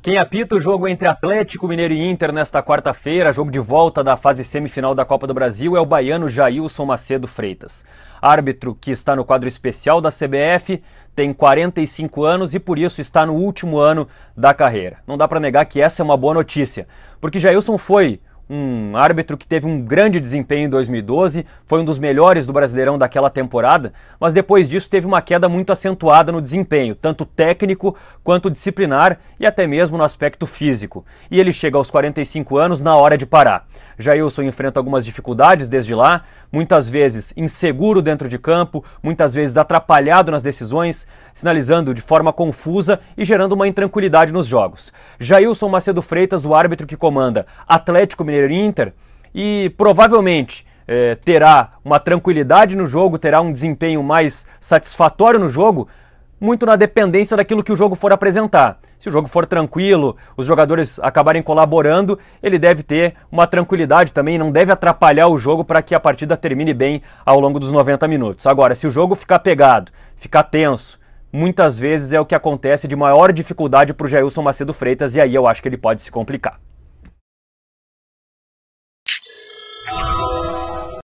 Quem apita o jogo entre Atlético Mineiro e Inter nesta quarta-feira, jogo de volta da fase semifinal da Copa do Brasil, é o baiano Jailson Macedo Freitas. Árbitro que está no quadro especial da CBF, tem 45 anos e por isso está no último ano da carreira. Não dá para negar que essa é uma boa notícia, porque Jailson foi um árbitro que teve um grande desempenho em 2012, foi um dos melhores do Brasileirão daquela temporada, mas depois disso teve uma queda muito acentuada no desempenho, tanto técnico quanto disciplinar e até mesmo no aspecto físico. E ele chega aos 45 anos na hora de parar. Jailson enfrenta algumas dificuldades desde lá, muitas vezes inseguro dentro de campo, muitas vezes atrapalhado nas decisões, sinalizando de forma confusa e gerando uma intranquilidade nos jogos. Jailson Macedo Freitas, o árbitro que comanda Atlético Mineiro e Inter, e provavelmente é, terá uma tranquilidade no jogo, terá um desempenho mais satisfatório no jogo muito na dependência daquilo que o jogo for apresentar. Se o jogo for tranquilo, os jogadores acabarem colaborando, ele deve ter uma tranquilidade também, não deve atrapalhar o jogo para que a partida termine bem ao longo dos 90 minutos. Agora, se o jogo ficar pegado, ficar tenso, muitas vezes é o que acontece de maior dificuldade para o Jailson Macedo Freitas e aí eu acho que ele pode se complicar.